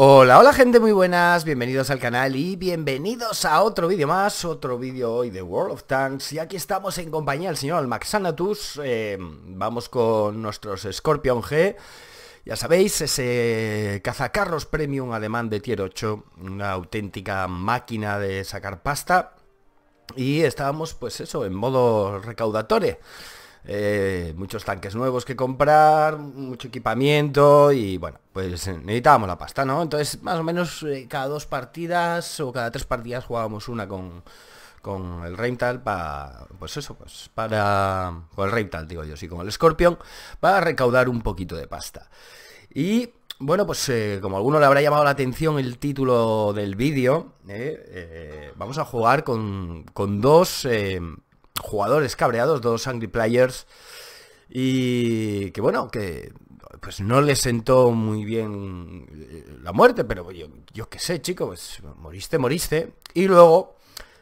Hola, hola gente muy buenas, bienvenidos al canal y bienvenidos a otro vídeo más, otro vídeo hoy de World of Tanks y aquí estamos en compañía del señor Maxanatus, eh, vamos con nuestros Scorpion G, ya sabéis, ese cazacarros premium alemán de tier 8, una auténtica máquina de sacar pasta y estábamos pues eso, en modo recaudatorio. Eh, muchos tanques nuevos que comprar, mucho equipamiento y bueno, pues eh, necesitábamos la pasta, ¿no? Entonces, más o menos eh, cada dos partidas o cada tres partidas jugábamos una con, con el Reimtal para, pues eso, pues para, con el Reimtal digo yo, sí, con el Scorpion, para recaudar un poquito de pasta. Y bueno, pues como alguno le habrá llamado la atención el título del vídeo, vamos a jugar con, con dos jugadores cabreados, dos angry players, y que bueno, que pues no le sentó muy bien eh, la muerte, pero yo, qué sé, chicos, pues, moriste, moriste. Y luego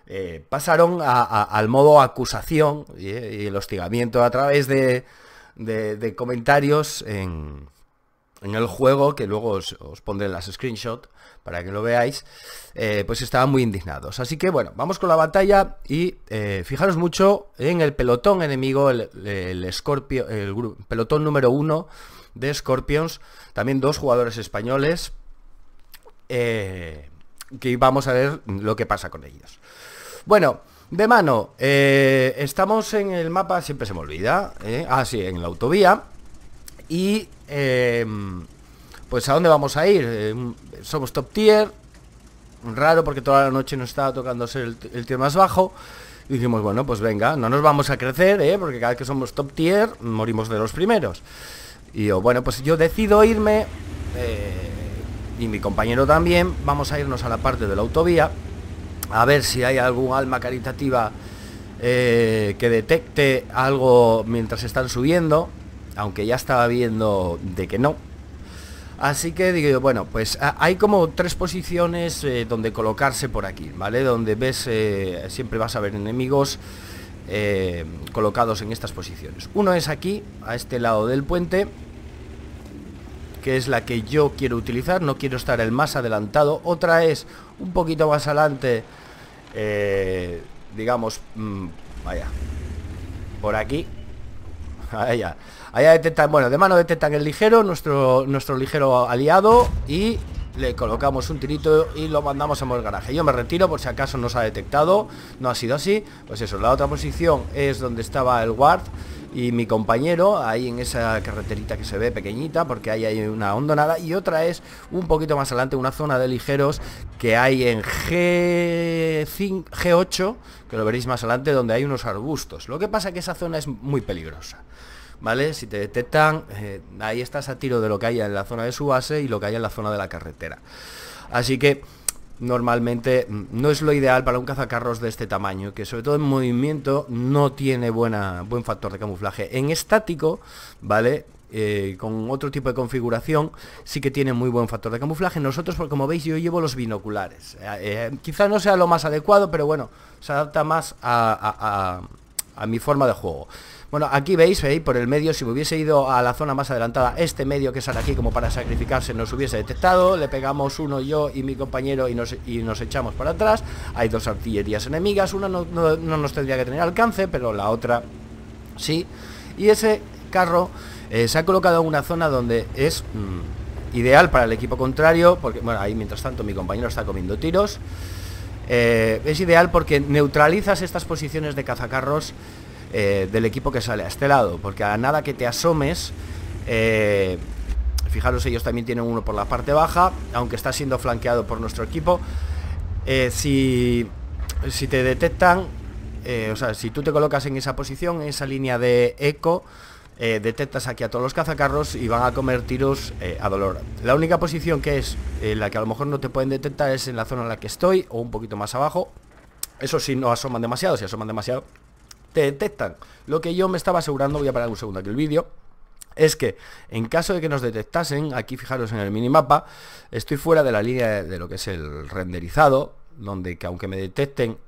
eh, pasaron al modo acusación eh, y, el hostigamiento a través de comentarios en, en el juego, que luego os, pondré las screenshots para que lo veáis, eh, pues estaban muy indignados. Así que bueno, vamos con la batalla y eh, fijaros mucho en el pelotón enemigo, el, el, el pelotón número uno de Scorpions, también dos jugadores españoles, eh, que vamos a ver lo que pasa con ellos. Bueno, de mano, estamos en el mapa, siempre se me olvida, así, ah, en la autovía, y em, pues a dónde vamos a ir em, Somos top tier Raro porque toda la noche nos estaba tocando ser el, tier más bajo Y dijimos, bueno, pues venga, no nos vamos a crecer, ¿eh? Porque cada vez que somos top tier Morimos de los primeros Y bueno, pues yo decido irme eh, Y mi compañero también Vamos a irnos a la parte de la autovía A ver si hay algún alma caritativa eh, Que detecte algo Mientras están subiendo aunque ya estaba viendo de que no. Así que digo, bueno, pues ah, hay como tres posiciones eh, donde colocarse por aquí, ¿vale? Donde ves, eh, siempre vas a ver enemigos eh, colocados en estas posiciones. Uno es aquí, a este lado del puente, que es la que yo quiero utilizar, no quiero estar el más adelantado. Otra es un poquito más adelante, digamos, mm, vaya, por aquí, vaya Allá detectan, bueno, de mano detectan el ligero, nuestro, nuestro ligero aliado y le colocamos un tirito y lo mandamos a mover garaje. Yo me retiro por si acaso nos ha detectado, no ha sido así. Pues eso, la otra posición es donde estaba el guard y mi compañero, ahí en esa carreterita que se ve pequeñita, porque ahí hay una hondonada, y otra es un poquito más adelante, una zona de ligeros que hay en G5, G8, que lo veréis más adelante, donde hay unos arbustos. Lo que pasa es que esa zona es muy peligrosa. ¿vale? Si te detectan, eh, ahí estás a tiro de lo que haya en la zona de su base y lo que haya en la zona de la carretera. Así que normalmente mm, no es lo ideal para un cazacarros de este tamaño, que sobre todo en movimiento no tiene buena, buen factor de camuflaje. En estático, ¿vale? Eh, con otro tipo de configuración sí que tiene muy buen factor de camuflaje. Nosotros, como veis, yo llevo los binoculares. Eh, quizá no sea lo más adecuado, pero bueno, se adapta más a mi forma de juego. Bueno, aquí veis, veis, por el medio, si me hubiese ido a la zona más adelantada, este medio que sale aquí como para sacrificarse nos hubiese detectado, le pegamos uno yo y mi compañero y nos, echamos para atrás, hay dos artillerías enemigas, una no, nos tendría que tener alcance, pero la otra sí, y ese carro eh, se ha colocado en una zona donde es... Mm, ideal para el equipo contrario, porque bueno, ahí mientras tanto mi compañero está comiendo tiros. Eh, es ideal porque neutralizas estas posiciones de cazacarros eh, del equipo que sale a este lado, porque a nada que te asomes, eh, fijaros ellos también tienen uno por la parte baja, aunque está siendo flanqueado por nuestro equipo, eh, si, si te detectan, o sea, si tú te colocas en esa posición, en esa línea de eco, detectas aquí a todos los cazacarros y van a comer tiros a dolor. La única posición que es la que a lo mejor no te pueden detectar es en la zona en la que estoy o un poquito más abajo. Eso sí, no asoman demasiado, si asoman demasiado te detectan. Lo que yo me estaba asegurando, voy a parar un segundo aquí el vídeo, es que en caso de que nos detectasen, aquí fijaros en el minimapa, estoy fuera de la línea de lo que es el renderizado, donde que aunque me detecten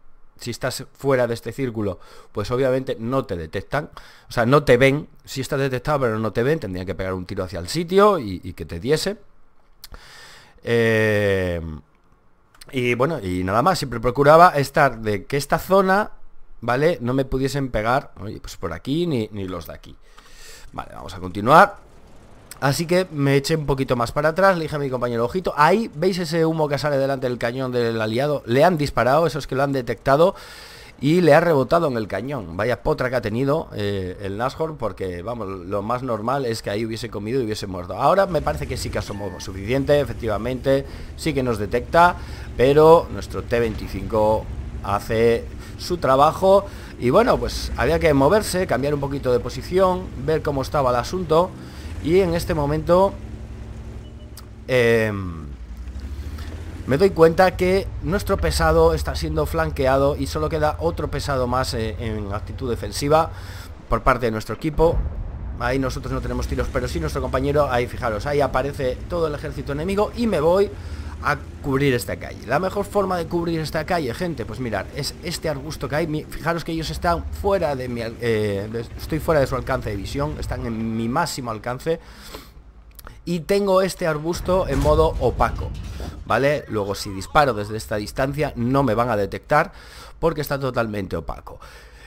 si estás fuera de este círculo, pues obviamente no te detectan, o sea, no te ven, si estás detectado pero no te ven, tendría que pegar un tiro hacia el sitio y, que te diese. Eh, y bueno, y nada más, siempre procuraba estar de que esta zona ¿vale? No me pudiesen pegar, oye, pues por aquí ni, los de aquí. Vale, vamos a continuar. Así que me eché un poquito más para atrás, le dije a mi compañero, ojito, ahí veis ese humo que sale delante del cañón del aliado, le han disparado, esos que lo han detectado, y le ha rebotado en el cañón. Vaya potra que ha tenido eh, el Nashorn, porque vamos, lo más normal es que ahí hubiese comido y hubiese muerto. Ahora me parece que sí que asomó suficiente, efectivamente, sí que nos detecta, pero nuestro T-25 hace su trabajo y bueno, pues había que moverse, cambiar un poquito de posición, ver cómo estaba el asunto y en este momento em, me doy cuenta que nuestro pesado está siendo flanqueado y solo queda otro pesado más eh, en actitud defensiva por parte de nuestro equipo. Ahí nosotros no tenemos tiros, pero sí nuestro compañero, ahí fijaros, ahí aparece todo el ejército enemigo y me voy a cubrir esta calle La mejor forma de cubrir esta calle, gente Pues mirar, es este arbusto que hay Fijaros que ellos están fuera de mi... Eh, estoy fuera de su alcance de visión Están en mi máximo alcance y tengo este arbusto en modo opaco, ¿vale? Luego si disparo desde esta distancia no me van a detectar porque está totalmente opaco.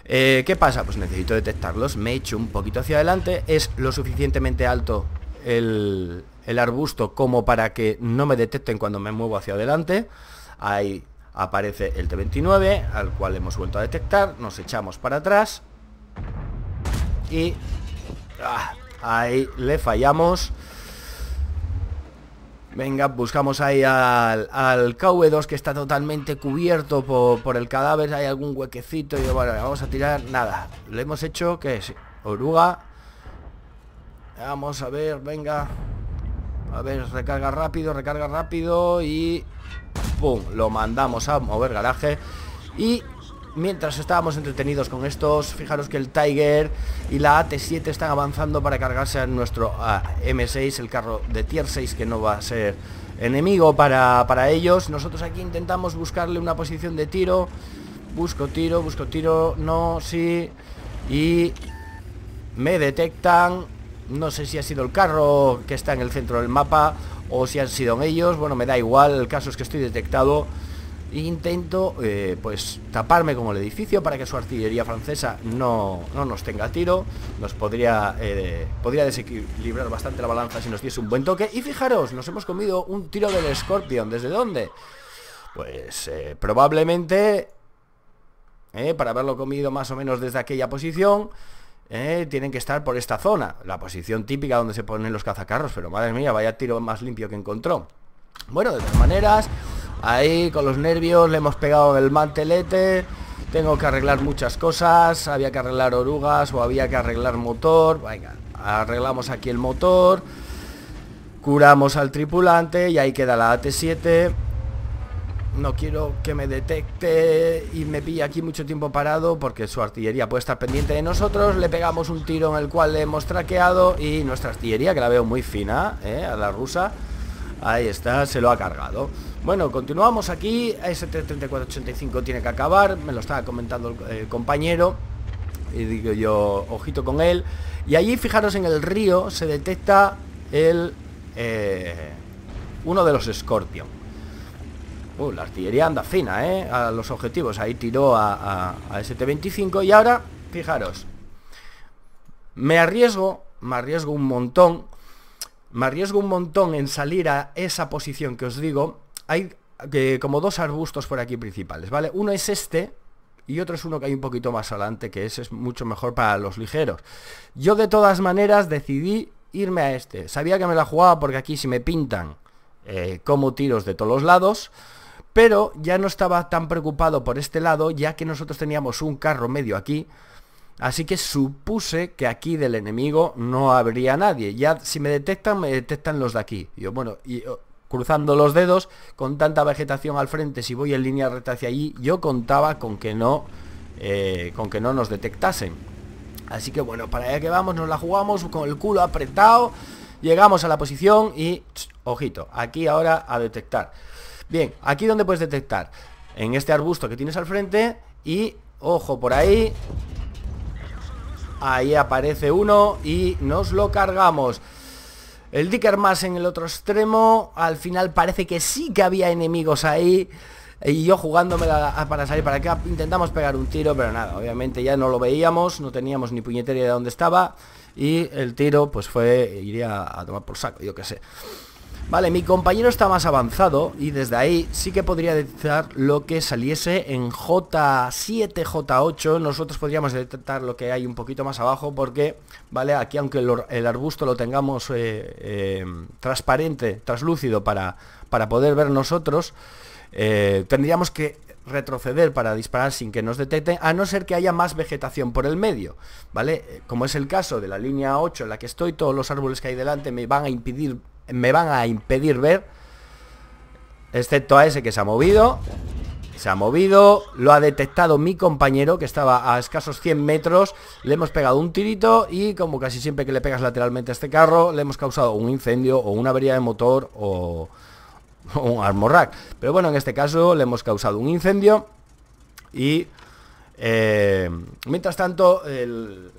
Eh, ¿Qué pasa? Pues necesito detectarlos, me echo un poquito hacia adelante, es lo suficientemente alto el, el arbusto como para que no me detecten cuando me muevo hacia adelante. Ahí aparece el T-29, al cual hemos vuelto a detectar. Nos echamos para atrás. Y... Ah, ahí le fallamos. Venga, buscamos ahí al, al KV2 que está totalmente cubierto por, el cadáver. Hay algún huequecito y bueno, vamos a tirar nada. Le hemos hecho, que es? Oruga. Vamos a ver, venga. A ver, recarga rápido, recarga rápido y... ¡Pum! Lo mandamos a mover garaje y... Mientras estábamos entretenidos con estos, fijaros que el Tiger y la AT7 están avanzando para cargarse a nuestro M6, el carro de Tier 6 que no va a ser enemigo para, para ellos. Nosotros aquí intentamos buscarle una posición de tiro. Busco tiro, busco tiro, no, sí. Y me detectan no sé si ha sido el carro que está en el centro del mapa o si han sido ellos. Bueno, me da igual. El caso es que estoy detectado. Intento, eh, pues, taparme como el edificio para que su artillería francesa no, nos tenga tiro. Nos podría, eh, podría desequilibrar bastante la balanza si nos diese un buen toque. Y fijaros, nos hemos comido un tiro del Scorpion. ¿Desde dónde? Pues eh, probablemente, para haberlo comido más o menos desde aquella posición, ¿eh? tienen que estar por esta zona. La posición típica donde se ponen los cazacarros, pero madre mía, vaya tiro más limpio que encontró. Bueno, de todas maneras, ahí con los nervios le hemos pegado el mantelete. Tengo que arreglar muchas cosas, había que arreglar orugas o había que arreglar motor. Venga, arreglamos aquí el motor, curamos al tripulante y ahí queda la AT-7. No quiero que me detecte y me pille aquí mucho tiempo parado porque su artillería puede estar pendiente de nosotros. Le pegamos un tiro en el cual le hemos traqueado y nuestra artillería, que la veo muy fina, eh, a la rusa, ahí está, se lo ha cargado. Bueno, continuamos aquí. Ese 3485 tiene que acabar, me lo estaba comentando el, eh, compañero y digo yo, ojito con él. Y allí, fijaros, en el río se detecta el... Eh, uno de los Scorpion. Uh, la artillería anda fina, ¿eh? A los objetivos. Ahí tiró a, a, ST-25. Y ahora, fijaros. Me arriesgo, me arriesgo un montón. Me arriesgo un montón en salir a esa posición que os digo. Hay que eh, como dos arbustos por aquí principales, ¿vale? Uno es este, y otro es uno que hay un poquito más adelante, que ese es mucho mejor para los ligeros. Yo de todas maneras decidí irme a este. Sabía que me la jugaba porque aquí si me pintan eh, como tiros de todos los lados, pero ya no estaba tan preocupado por este lado, ya que nosotros teníamos un carro medio aquí, así que supuse que aquí del enemigo no habría nadie. Ya si me detectan, me detectan los de aquí. yo, bueno, y, oh, cruzando los dedos, con tanta vegetación al frente, si voy en línea recta hacia allí, yo contaba con que no, eh, con que no nos detectasen. Así que bueno, para allá que vamos, nos la jugamos con el culo apretado, llegamos a la posición y, ojito, aquí ahora a detectar. Bien, aquí donde puedes detectar. En este arbusto que tienes al frente y, ojo, por ahí... Ahí aparece uno y nos lo cargamos. El Dicker más en el otro extremo. Al final parece que sí que había enemigos ahí. Y yo jugándome ah, para salir para acá. Intentamos pegar un tiro, pero nada. Obviamente ya no lo veíamos. No teníamos ni puñetería de dónde estaba. Y el tiro pues fue... Iría a tomar por saco, yo qué sé. Vale, mi compañero está más avanzado y desde ahí sí que podría detectar lo que saliese en J7, J8. Nosotros podríamos detectar lo que hay un poquito más abajo porque, vale, aquí aunque el, arbusto lo tengamos eh, eh, transparente, traslúcido para, para poder ver nosotros, eh, tendríamos que retroceder para disparar sin que nos detecten, a no ser que haya más vegetación por el medio, ¿vale? Como es el caso de la línea 8 en la que estoy, todos los árboles que hay delante me van a impedir me van a impedir ver. Excepto a ese que se ha movido. Se ha movido, lo ha detectado mi compañero que estaba a escasos 100 metros, le hemos pegado un tirito y como casi siempre que le pegas lateralmente a este carro, le hemos causado un incendio o una avería de motor o, un armorrack. Pero bueno, en este caso le hemos causado un incendio y eh, mientras tanto el,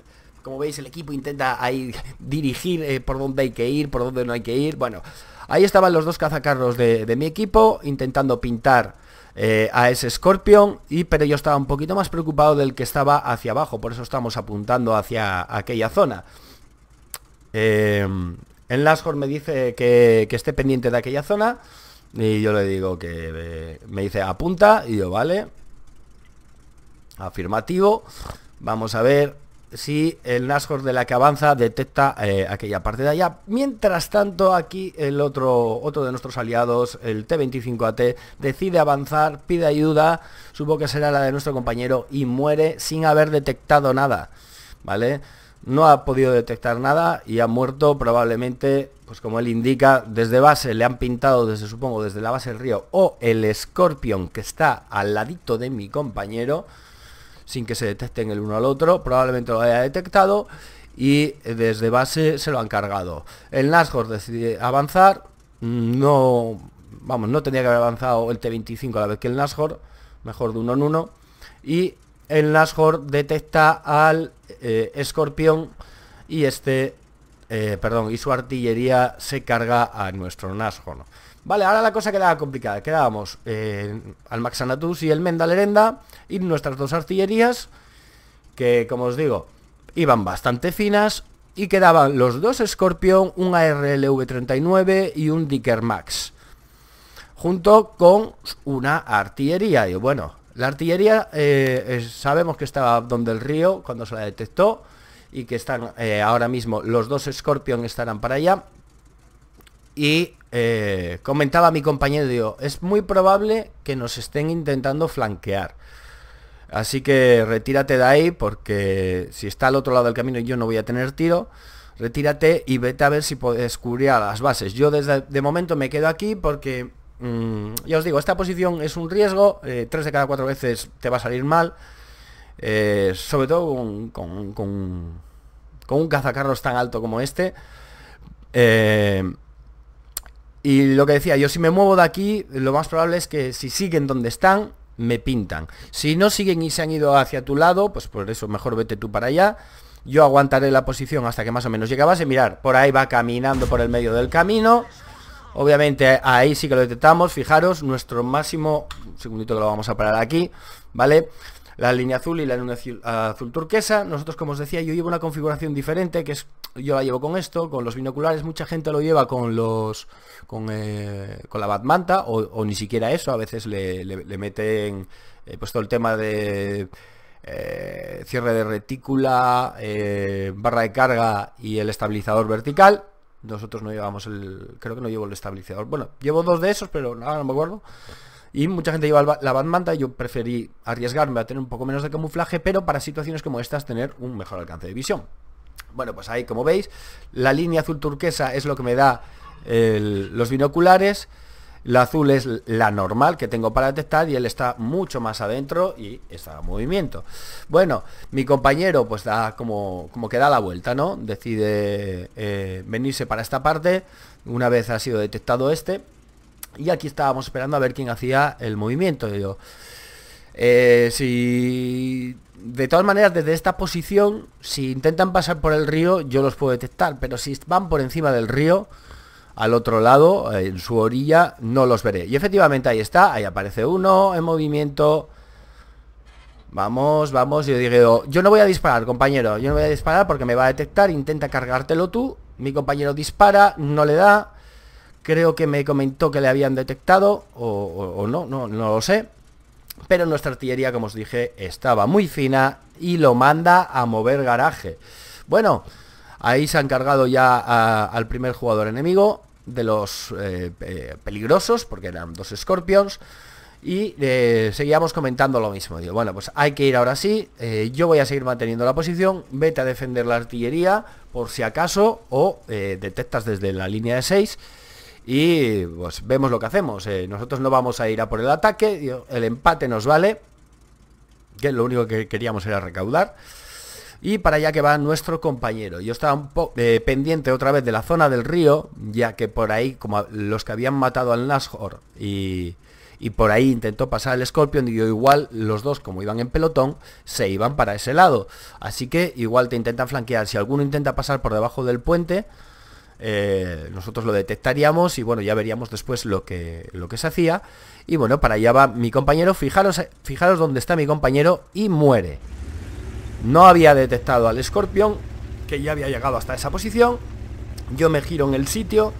como veis, el equipo intenta ahí dirigir eh, por dónde hay que ir, por dónde no hay que ir. Bueno, ahí estaban los dos cazacarros de, mi equipo intentando pintar eh, a ese Scorpion, y, pero yo estaba un poquito más preocupado del que estaba hacia abajo, por eso estamos apuntando hacia aquella zona. Eh, en Lashor me dice que, esté pendiente de aquella zona, y yo le digo que me dice apunta, y yo vale. Afirmativo. Vamos a ver si el Nashor de la que avanza detecta eh, aquella parte de allá. Mientras tanto, aquí el otro, otro de nuestros aliados, el T-25AT, decide avanzar, pide ayuda, supongo que será la de nuestro compañero, y muere sin haber detectado nada, ¿vale? No ha podido detectar nada y ha muerto probablemente, pues como él indica, desde base, le han pintado desde, supongo, desde la base del río, o el Scorpion que está al ladito de mi compañero, sin que se detecten el uno al otro, probablemente lo haya detectado y eh, desde base se lo han cargado. El Nashor decide avanzar, mm, no, vamos, no tenía que haber avanzado el T25 a la vez que el Nashor, mejor de uno en uno, y el Nashor detecta al eh, escorpión y este, eh, perdón, y su artillería se carga a nuestro Nashor. Vale, ahora la cosa quedaba complicada. Quedábamos eh, al Maxanatus y el Mendalerenda y nuestras dos artillerías, que como os digo, iban bastante finas. Y quedaban los dos Scorpion, un ARLV-39 y un Dicker Max. Junto con una artillería. Y bueno, la artillería eh, sabemos que estaba donde el río cuando se la detectó. Y que están eh, ahora mismo los dos Scorpion estarán para allá. Y eh, comentaba mi compañero, es muy probable que nos estén intentando flanquear. Así que retírate de ahí porque si está al otro lado del camino yo no voy a tener tiro. Retírate y vete a ver si puedes cubrir a las bases. Yo desde de momento me quedo aquí porque, mm, ya os digo, esta posición es un riesgo. Eh, tres de cada cuatro veces te va a salir mal. Eh, sobre todo con, un cazacarros tan alto como este. Y lo que decía, yo si me muevo de aquí, lo más probable es que si siguen donde están, me pintan. Si no siguen y se han ido hacia tu lado, pues por eso mejor vete tú para allá. Yo aguantaré la posición hasta que más o menos llegabas a Mirar, por ahí va caminando por el medio del camino. Obviamente ahí sí que lo detectamos. Fijaros, nuestro máximo... Un segundito que lo vamos a parar aquí, ¿vale? vale la línea azul y la línea azul, turquesa. Nosotros, como os decía, yo llevo una configuración diferente, que es yo la llevo con esto, con los binoculares, mucha gente lo lleva con los con, eh, la batmanta o, ni siquiera eso, a veces le, meten eh, pues todo el tema de eh, cierre de retícula, barra de carga y el estabilizador vertical. Nosotros no llevamos el, creo que no llevo el estabilizador. Bueno, llevo dos de esos, pero nada, no me acuerdo. Y mucha gente lleva la y yo preferí arriesgarme a tener un poco menos de camuflaje, pero para situaciones como estas tener un mejor alcance de visión. Bueno, pues ahí como veis, la línea azul turquesa es lo que me da los binoculares. La azul es la normal que tengo para detectar y él está mucho más adentro y está en movimiento. Bueno, mi compañero pues da como, como que da la vuelta, ¿no? Decide eh, venirse para esta parte. Una vez ha sido detectado este, y aquí estábamos esperando a ver quién hacía el movimiento. Eh, si... De todas maneras, desde esta posición, si intentan pasar por el río, yo los puedo detectar. Pero si van por encima del río, al otro lado, en su orilla, no los veré. Y efectivamente ahí está, ahí aparece uno en movimiento. Vamos, vamos, yo digo, yo no voy a disparar, compañero, yo no voy a disparar porque me va a detectar, intenta cargártelo tú, mi compañero dispara, no le da, Creo que me comentó que le habían detectado o, no, no, lo sé. Pero nuestra artillería, como os dije, estaba muy fina y lo manda a mover garaje. Bueno, ahí se ha encargado ya al primer jugador enemigo de los eh, eh, peligrosos, porque eran dos Scorpions. Y eh, seguíamos comentando lo mismo. Digo, bueno, pues hay que ir ahora sí. yo voy a seguir manteniendo la posición. Vete a defender la artillería por si acaso. O detectas desde la línea de 6 y pues vemos lo que hacemos. Eh, nosotros no vamos a ir a por el ataque, el empate nos vale, que lo único que queríamos era recaudar. Y para allá que va nuestro compañero. Yo estaba un poco eh, pendiente otra vez de la zona del río, ya que por ahí, como los que habían matado al Nashor y, por ahí intentó pasar el Scorpion y yo igual los dos como iban en pelotón se iban para ese lado así que igual te intentan flanquear si alguno intenta pasar por debajo del puente eh, nosotros lo detectaríamos y bueno, ya veríamos después lo que, lo que se hacía. Y bueno, para allá va mi compañero, fijaros, fijaros dónde está mi compañero y muere. No había detectado al escorpión, que ya había llegado hasta esa posición. Yo me giro en el sitio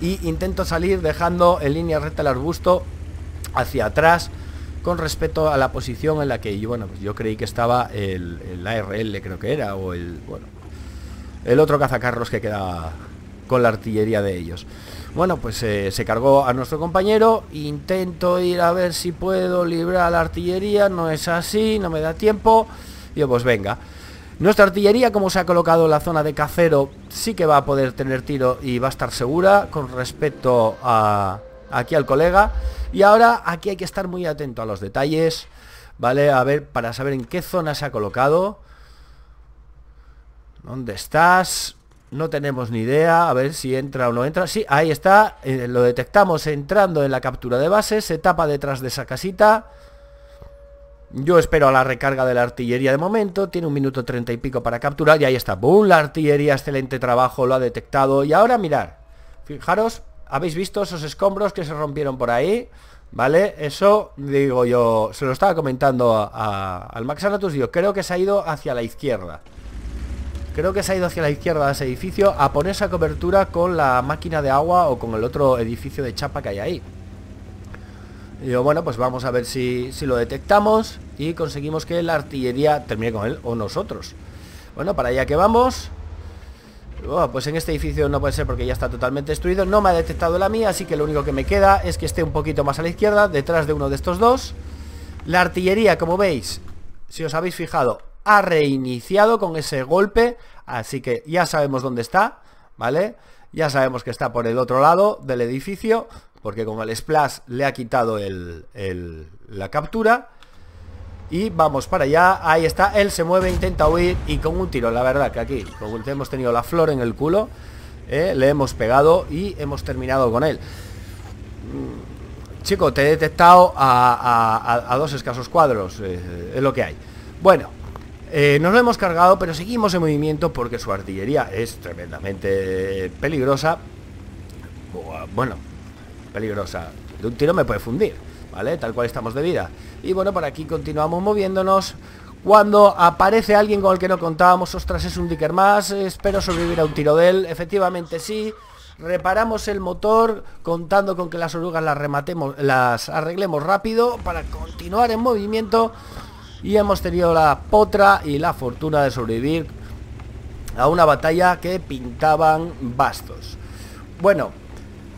y intento salir dejando en línea recta el arbusto hacia atrás con respecto a la posición en la que yo, bueno, pues yo creí que estaba el, el ARL, creo que era, o el, bueno, el otro cazacarros que queda con la artillería de ellos. Bueno, pues eh, se cargó a nuestro compañero, intento ir a ver si puedo librar la artillería, no es así, no me da tiempo, y yo pues venga. Nuestra artillería, como se ha colocado en la zona de cacero, sí que va a poder tener tiro y va a estar segura con respecto a aquí al colega. Y ahora aquí hay que estar muy atento a los detalles, ¿vale? A ver, para saber en qué zona se ha colocado. ¿Dónde estás? No tenemos ni idea, a ver si entra o no entra. Sí, ahí está, eh, lo detectamos entrando en la captura de base, se tapa detrás de esa casita. Yo espero a la recarga de la artillería de momento, tiene un minuto treinta y pico para capturar y ahí está. ¡boom! La artillería, excelente trabajo, lo ha detectado. Y ahora mirar, fijaros, habéis visto esos escombros que se rompieron por ahí, ¿vale? Eso, digo yo, se lo estaba comentando a, max al Maxanatus, digo, creo que se ha ido hacia la izquierda. Creo que se ha ido hacia la izquierda de ese edificio a poner esa cobertura con la máquina de agua o con el otro edificio de chapa que hay ahí. Y yo, bueno, pues vamos a ver si, lo detectamos y conseguimos que la artillería termine con él o nosotros. Bueno, para allá que vamos. pues en este edificio no puede ser porque ya está totalmente destruido. No me ha detectado la mía, así que lo único que me queda es que esté un poquito más a la izquierda, detrás de uno de estos dos. La artillería, como veis, si os habéis fijado, ha reiniciado con ese golpe, así que ya sabemos dónde está, ¿vale? Ya sabemos que está por el otro lado del edificio, porque como el splash le ha quitado el, la captura. Y vamos para allá, ahí está, él se mueve, intenta huir y con un tiro, la verdad que aquí, como hemos tenido la flor en el culo, eh, le hemos pegado y hemos terminado con él. Mm, chico, te he detectado a, a, dos escasos cuadros, eh, es lo que hay. Bueno, eh, nos lo hemos cargado, pero seguimos en movimiento porque su artillería es tremendamente peligrosa. Bueno, peligrosa. De un tiro me puede fundir, ¿vale? Tal cual estamos de vida. Y bueno, por aquí continuamos moviéndonos. Cuando aparece alguien con el que no contábamos, ostras, es un dicker más, espero sobrevivir a un tiro de él. Efectivamente sí. Reparamos el motor contando con que las orugas las rematemos, las arreglemos rápido para continuar en movimiento y hemos tenido la potra y la fortuna de sobrevivir a una batalla que pintaban bastos. Bueno,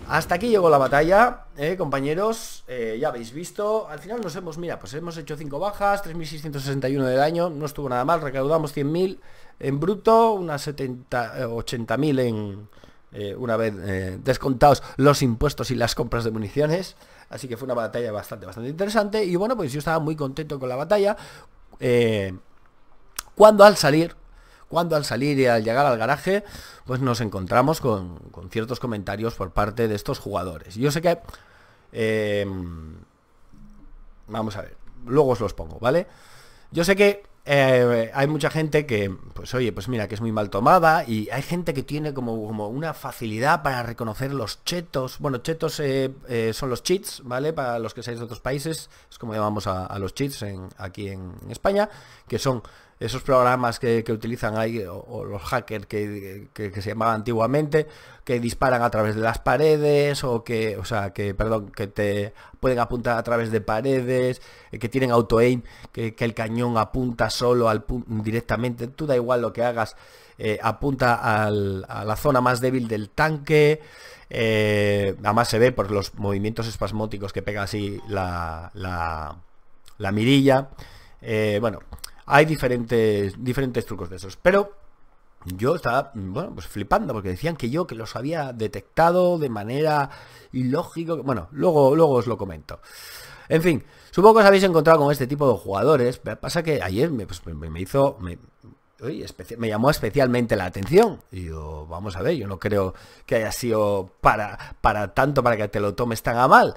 hasta aquí llegó la batalla, ¿eh, compañeros, eh, ya habéis visto, al final nos hemos, mira, pues hemos hecho 5 bajas, 3.661 de daño, no estuvo nada mal, recaudamos 100.000 en bruto, unas 80.000 eh, en, una vez descontados los impuestos y las compras de municiones. Así que fue una batalla bastante, bastante interesante. Y bueno, pues yo estaba muy contento con la batalla. Eh, cuando al salir, cuando al salir y al llegar al garaje, pues nos encontramos con, ciertos comentarios por parte de estos jugadores. Yo sé que... Eh, vamos a ver, luego os los pongo, ¿vale? Yo sé que eh, hay mucha gente que, pues oye, pues mira, que es muy mal tomada y hay gente que tiene como, como una facilidad para reconocer los chetos. Bueno, chetos eh, eh, son los cheats, ¿vale? Para los que seáis de otros países, es como llamamos a, los cheats aquí en España, que son esos programas que, utilizan ahí, o, los hackers que, se llamaba antiguamente, que disparan a través de las paredes, o que, o sea, que, perdón, que te pueden apuntar a través de paredes, eh, que tienen auto-aim, que, el cañón apunta solo al directamente, tú da igual lo que hagas, eh, apunta a la zona más débil del tanque, eh, además se ve por los movimientos espasmóticos que pega así la, la, mirilla. bueno, hay diferentes, diferentes trucos de esos. Pero yo estaba, bueno, pues flipando, porque decían que yo que los había detectado de manera ilógica. Bueno, luego, luego os lo comento. En fin, supongo que os habéis encontrado con este tipo de jugadores. Pasa que ayer me, pues, me hizo. Me, llamó especialmente la atención. Y yo, vamos a ver, yo no creo que haya sido para, para tanto para que te lo tomes tan a mal.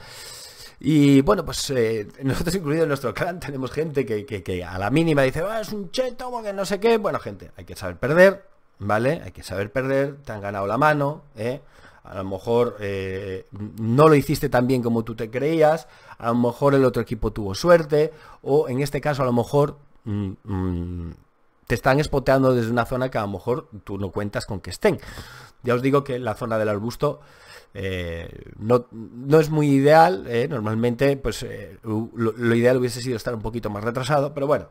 Y bueno, pues eh, nosotros incluido en nuestro clan tenemos gente que, a la mínima dice, ah, es un cheto, porque no sé qué. Bueno, gente, hay que saber perder, ¿vale? Hay que saber perder, te han ganado la mano, ¿eh? A lo mejor eh, no lo hiciste tan bien como tú te creías, a lo mejor el otro equipo tuvo suerte, o en este caso a lo mejor... Mm, mm, te están espoteando desde una zona que a lo mejor tú no cuentas con que estén. Ya os digo que la zona del arbusto eh, no, es muy ideal, eh, normalmente pues eh, lo, ideal hubiese sido estar un poquito más retrasado, pero bueno.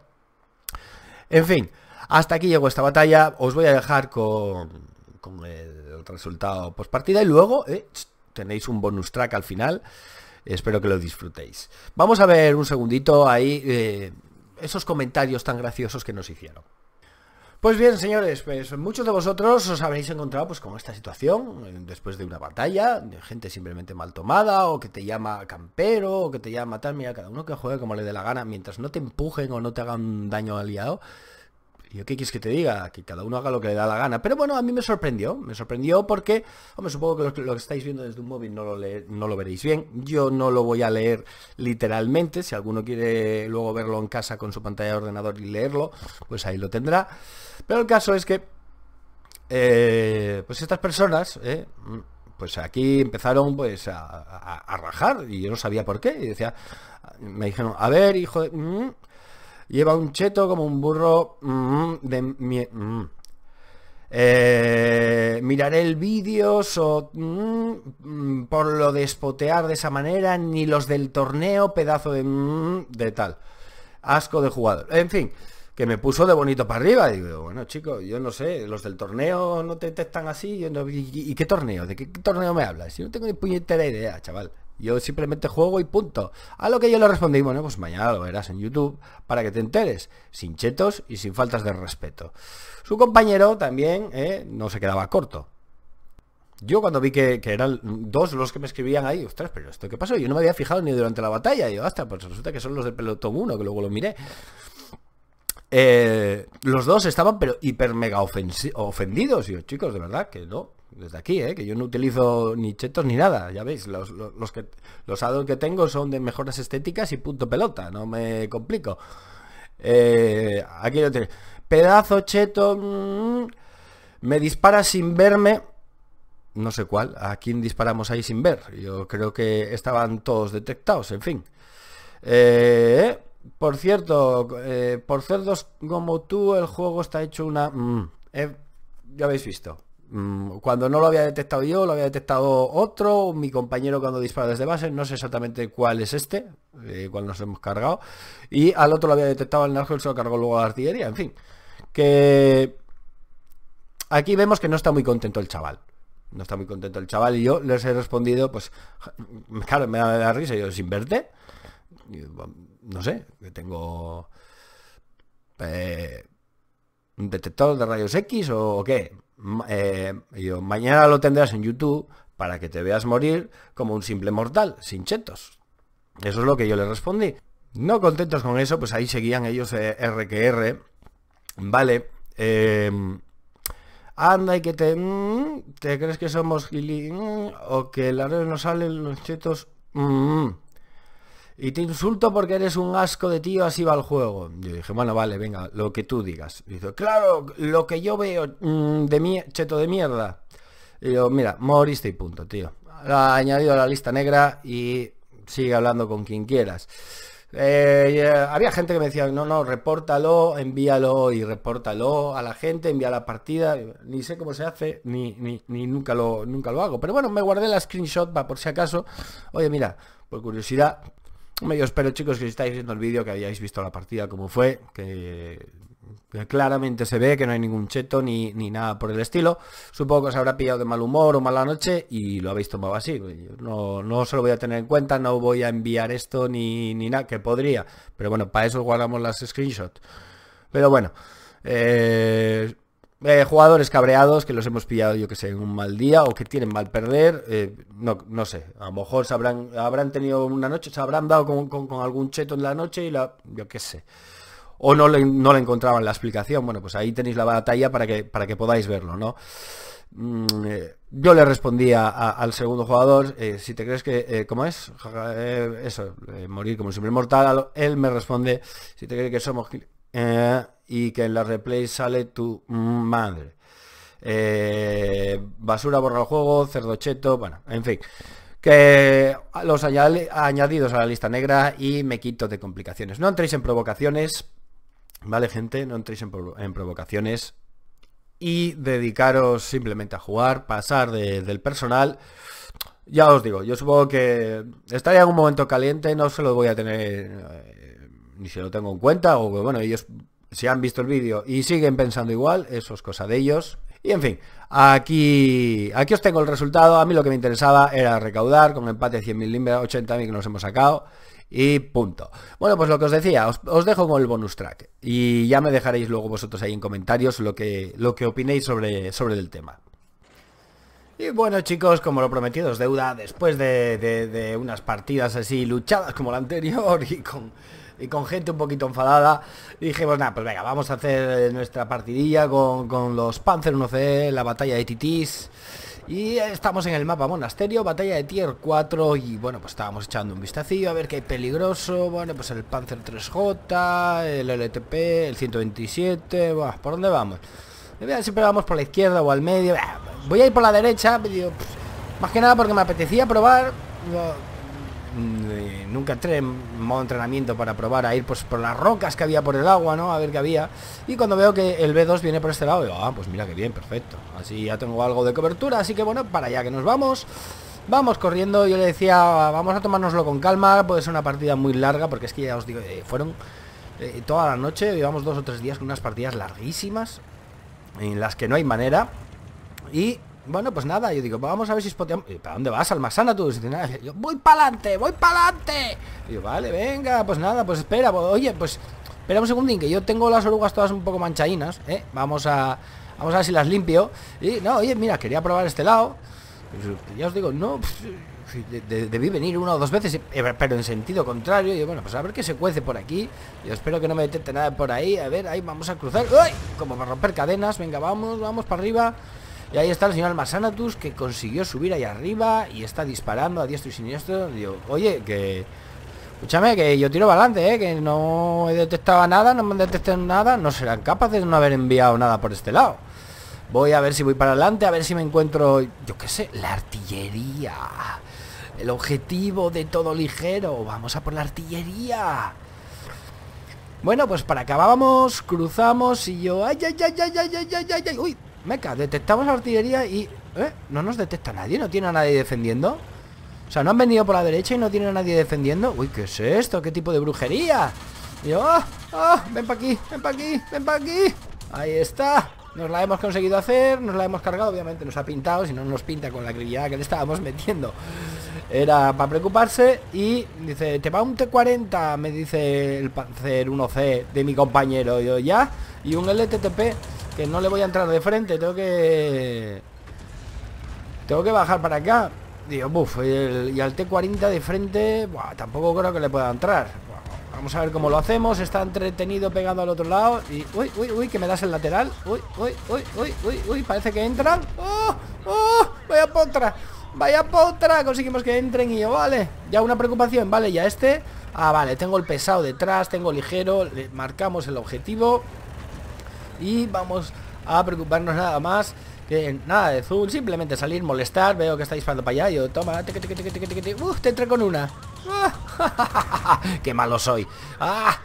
En fin, hasta aquí llegó esta batalla, os voy a dejar con, con el resultado postpartida y luego tenéis un bonus track al final, espero que lo disfrutéis. Vamos a ver un segundito ahí esos comentarios tan graciosos que nos hicieron. Pues bien, señores, pues muchos de vosotros os habréis encontrado pues con esta situación, eh, después de una batalla, de gente simplemente mal tomada, o que te llama campero, o que te llama tal, mira, cada uno que juegue como le dé la gana, mientras no te empujen o no te hagan daño aliado. Yo qué quieres que te diga, que cada uno haga lo que le da la gana. Pero bueno, a mí me sorprendió, me sorprendió porque, hombre, supongo que lo, que estáis viendo desde un móvil no lo, no lo veréis bien. Yo no lo voy a leer literalmente, si alguno quiere luego verlo en casa con su pantalla de ordenador y leerlo, pues ahí lo tendrá. Pero el caso es que, eh, pues estas personas, eh, pues aquí empezaron pues a, rajar y yo no sabía por qué. Y decía, me dijeron, a ver, hijo de... Mm, lleva un cheto como un burro mm, de... Mm. Eh, miraré el vídeo mm, por lo de espotear de esa manera, ni los del torneo, pedazo de, de tal. Asco de jugador. En fin, que me puso de bonito para arriba. Y digo, bueno, chicos, yo no sé, los del torneo no te detectan así. Yo no, ¿y, qué torneo? ¿De qué, torneo me hablas? Yo no tengo ni puñetera idea, chaval. Yo simplemente juego y punto. A lo que yo le respondí, bueno, pues mañana lo verás en YouTube para que te enteres, sin chetos y sin faltas de respeto. Su compañero también eh, no se quedaba corto. Yo cuando vi que, eran dos los que me escribían ahí, ostras, pero esto qué pasó, yo no me había fijado ni durante la batalla, y yo, hasta, pues resulta que son los del pelotón 1, que luego lo miré. Eh, los dos estaban pero hiper mega ofendidos. chicos, de verdad que no. Desde aquí, eh, que yo no utilizo ni chetos ni nada. Ya veis, los, los, que, los addons que tengo son de mejoras estéticas y punto pelota. No me complico. Eh, aquí lo tiene. Pedazo cheto. Mm, me dispara sin verme. No sé cuál. ¿A quién disparamos ahí sin ver? Yo creo que estaban todos detectados. En fin. Por cierto, eh, por cerdos como tú, el juego está hecho una... Mm, eh, ya habéis visto. Mm, cuando no lo había detectado yo, lo había detectado otro. Mi compañero cuando dispara desde base, no sé exactamente cuál es este, eh, cuál nos hemos cargado. Y al otro lo había detectado el Nargel, se lo cargó luego la artillería. En fin, que... Aquí vemos que no está muy contento el chaval no está muy contento el chaval y yo les he respondido, pues, claro, me da la risa, y yo, ¿sin verte? no sé, que tengo eh, un detector de rayos X o, qué. Eh, yo, mañana lo tendrás en YouTube para que te veas morir como un simple mortal, sin chetos. Eso es lo que yo le respondí. No contentos con eso, pues ahí seguían ellos RQR eh, R que R. Vale. Em, anda y que te... Mm, ¿Te crees que somos gili? ¿O que la red nos salen los chetos? Mm, mm. Y te insulto porque eres un asco de tío, así va el juego. Yo dije, bueno, vale, venga, lo que tú digas. Y dice, claro, lo que yo veo mm, de mi cheto de mierda. Y yo, mira, moriste y punto, tío. ha añadido a la lista negra y sigue hablando con quien quieras. Eh, eh, había gente que me decía, no, no, repórtalo, envíalo y repórtalo a la gente, envía la partida. Ni sé cómo se hace, ni, ni, ni nunca, lo, nunca lo hago. Pero bueno, me guardé la screenshot para por si acaso. Oye, mira, por curiosidad, yo espero, chicos, que si estáis viendo el vídeo, que hayáis visto la partida como fue, que, claramente se ve que no hay ningún cheto ni, ni, nada por el estilo. Supongo que os habrá pillado de mal humor o mala noche y lo habéis tomado así. No, se lo voy a tener en cuenta, no voy a enviar esto ni, ni nada, que podría. Pero bueno, para eso guardamos las screenshots. Pero bueno, eh, eh, jugadores cabreados que los hemos pillado, yo que sé, en un mal día o que tienen mal perder, eh, no, no, sé, a lo mejor sabrán habrán, tenido una noche, se habrán dado con, algún cheto en la noche y la, yo que sé, o no le, no le encontraban la explicación, bueno, pues ahí tenéis la batalla para que, para que podáis verlo, ¿no? Mm, eh, yo le respondía al segundo jugador, si te crees que, ¿cómo es? eso, morir como siempre mortal, él me responde, si te crees que somos y que en la replay sale tu madre. Eh, basura borra el juego, cerdocheto, bueno, en fin. Que los añadidos a la lista negra y me quito de complicaciones. No entréis en provocaciones, ¿vale, gente? No entréis en, provocaciones y dedicaros simplemente a jugar, pasar del personal. Ya os digo, yo supongo que estaría en un momento caliente, no se lo voy a tener, eh, ni se lo tengo en cuenta, o bueno, ellos si han visto el vídeo y siguen pensando igual, eso es cosa de ellos. Y en fin, aquí, aquí os tengo el resultado. A mí lo que me interesaba era recaudar con empate 100.000 libras, 80.000 que nos hemos sacado. Y punto. Bueno, pues lo que os decía, os, dejo con el bonus track. Y ya me dejaréis luego vosotros ahí en comentarios lo que, lo que opinéis sobre, sobre el tema. Y bueno chicos, como lo prometido deuda, después de unas partidas así luchadas como la anterior y con, y con gente un poquito enfadada. dijimos, nada, pues venga, vamos a hacer eh, nuestra partidilla con, los Panzer 1C, la batalla de Titis. Y estamos en el mapa monasterio, batalla de tier 4 y bueno, pues estábamos echando un vistacillo a ver qué hay peligroso, bueno, pues el Panzer 3J, el LTP, el 127, bueno, ¿por dónde vamos? Siempre vamos por la izquierda o al medio, voy a ir por la derecha, más que nada porque me apetecía probar Mm, nunca entré en modo entrenamiento para probar a ir pues, por las rocas que había por el agua, ¿no? A ver qué había. Y cuando veo que el B2 viene por este lado, digo, ah, pues mira que bien, perfecto. Así ya tengo algo de cobertura, así que bueno, para allá que nos vamos. Vamos corriendo, yo le decía, vamos a tomárnoslo con calma, puede ser una partida muy larga, porque es que ya os digo, eh, fueron eh, toda la noche, llevamos dos o tres días con unas partidas larguísimas, en las que no hay manera. Y bueno, pues nada, yo digo, vamos a ver si spoteamos. ¿Para dónde vas, almasana tú? nada. voy para adelante, voy para adelante. vale, venga, pues nada, pues espera, pues, oye, pues espera un segundín, que yo tengo las orugas todas un poco manchainas, ¿eh? Vamos a, vamos a ver si las limpio. Y no, oye, mira, quería probar este lado. ya os digo, no, pues, debí venir una o dos veces, eh, pero en sentido contrario. Y bueno, pues a ver qué se cuece por aquí. Yo espero que no me detente nada por ahí. A ver, ahí vamos a cruzar. ¡Uy! Como para romper cadenas. Venga, vamos, vamos para arriba. Y ahí está el señor Masanatus que consiguió subir ahí arriba y está disparando a diestro y siniestro. oye, que... Escúchame, que yo tiro para adelante, ¿eh? que no he detectado nada, no me han detectado nada. No serán capaces de no haber enviado nada por este lado. Voy a ver si voy para adelante, a ver si me encuentro, yo qué sé, la artillería. El objetivo de todo ligero. Vamos a por la artillería. Bueno, pues para acá vamos, cruzamos y yo... ¡Ay, ay, ay, ay, ay, ay, ay, ay! ¡Uy! Meca, detectamos artillería y... ¿Eh? No nos detecta nadie, no tiene a nadie defendiendo O sea, no han venido por la derecha y no tiene a nadie defendiendo Uy, ¿qué es esto? ¿Qué tipo de brujería? yo, oh, oh, ven para aquí, ven para aquí, ven para aquí Ahí está Nos la hemos conseguido hacer, nos la hemos cargado Obviamente nos ha pintado, si no nos pinta con la grillada que le estábamos metiendo Era para preocuparse Y dice, te va un T-40 Me dice el Panzer 1C de mi compañero Yo, ya, y un LTTP que no le voy a entrar de frente Tengo que... Tengo que bajar para acá Digo, buf, y, al T40 de frente Tampoco creo que le pueda entrar Vamos a ver cómo lo hacemos Está entretenido pegado al otro lado Y, uy, uy, uy, que me das el lateral Uy, uy, uy, uy, uy, parece que entran ¡Oh! ¡Oh! Vaya potra Vaya potra, conseguimos que entren y yo, vale Ya una preocupación, vale, ya este Ah, vale, tengo el pesado detrás, tengo ligero Marcamos el objetivo y vamos a preocuparnos nada más que nada de zoom, simplemente salir, molestar, veo que está disparando para allá, yo toma, te Uf, te entré con una. ¡Qué malo soy! ¡Ah!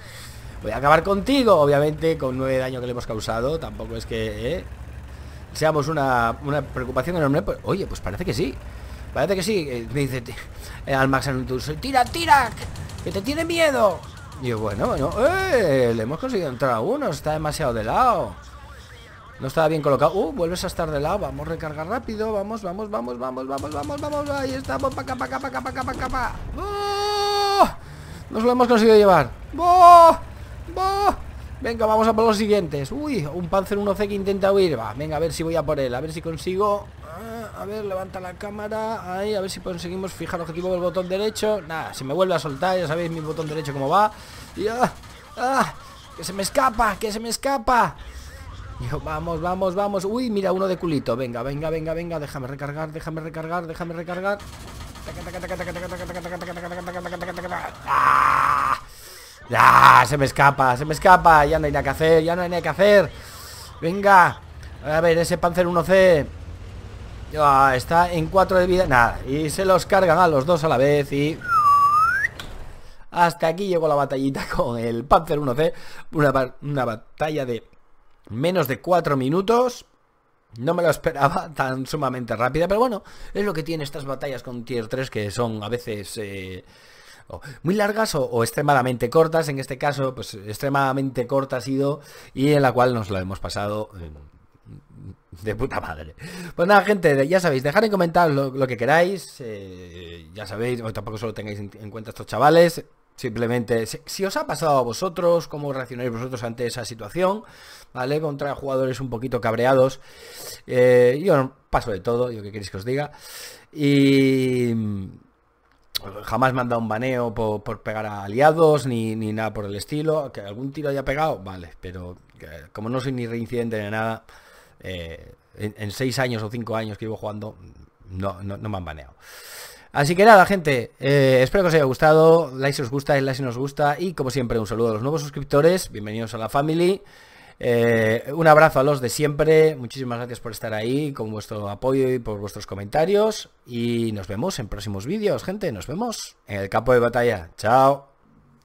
Voy a acabar contigo, obviamente, con nueve daño que le hemos causado. Tampoco es que ¿eh? seamos una, preocupación enorme. Pues, oye, pues parece que sí. Parece que sí. Eh, me dice eh, al Max tira, tira, que te tiene miedo. Y bueno, bueno, ¡eh! Le hemos conseguido entrar a uno, está demasiado de lado. No estaba bien colocado. ¡Uh! Vuelves a estar de lado. Vamos, a recargar rápido. Vamos, vamos, vamos, vamos, vamos, vamos, vamos. Ahí estamos. Pa' acá, pa' acá, pa' acá, pa' acá, pa' Nos lo hemos conseguido llevar. ¡Boh! ¡Boh! Venga, vamos a por los siguientes Uy, un Panzer 1C que intenta huir Va, venga, a ver si voy a por él, a ver si consigo A ver, levanta la cámara Ahí, a ver si conseguimos fijar el objetivo del botón derecho Nada, se me vuelve a soltar Ya sabéis mi botón derecho cómo va ah, ah, que se me escapa Que se me escapa vamos, vamos, vamos Uy, mira, uno de culito Venga, venga, venga, venga Déjame recargar, déjame recargar, déjame recargar ¡Ah! Se me escapa, se me escapa. Ya no hay nada que hacer, ya no hay nada que hacer. Venga. A ver, ese Panzer 1C. está en 4 de vida. Nada. Y se los cargan a los dos a la vez y... Hasta aquí llegó la batallita con el Panzer 1C. Una, batalla de menos de 4 minutos. No me lo esperaba tan sumamente rápida, pero bueno, es lo que tiene estas batallas con tier 3 que son a veces... Eh, muy largas o, extremadamente cortas. En este caso, pues extremadamente corta ha sido y en la cual nos lo hemos pasado de puta madre. Pues nada, gente, ya sabéis, dejad en comentarios lo, que queráis. Eh, ya sabéis, tampoco solo tengáis en, cuenta estos chavales. Simplemente, si, os ha pasado a vosotros, cómo reaccionáis vosotros ante esa situación, ¿vale? Contra jugadores un poquito cabreados. Eh, yo paso de todo, yo que queréis que os diga. Y jamás me han dado un baneo por, pegar a aliados ni, nada por el estilo. Que algún tiro haya pegado, vale, pero eh, como no soy ni reincidente ni nada, eh, en, seis años o cinco años que llevo jugando, no, no, me han baneado. Así que nada, gente, eh, espero que os haya gustado, like si os gusta, like si nos gusta y como siempre un saludo a los nuevos suscriptores, bienvenidos a la family. Eh, un abrazo a los de siempre, muchísimas gracias por estar ahí, con vuestro apoyo y por vuestros comentarios. Y nos vemos en próximos vídeos, gente, nos vemos en el campo de batalla. Chao.